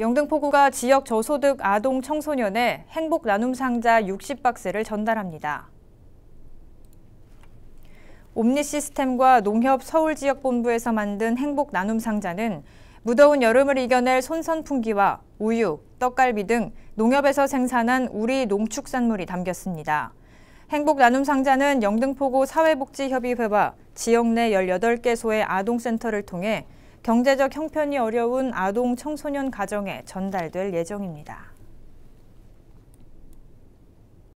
영등포구가 지역 저소득 아동 청소년의 행복 나눔 상자 60박스를 전달합니다. 옴니 시스템과 농협 서울지역본부에서 만든 행복 나눔 상자는 무더운 여름을 이겨낼 손선풍기와 우유, 떡갈비 등 농협에서 생산한 우리 농축산물이 담겼습니다. 행복 나눔 상자는 영등포구 사회복지협의회와 지역 내 18개소의 아동센터를 통해 경제적 형편이 어려운 아동 청소년 가정에 전달될 예정입니다.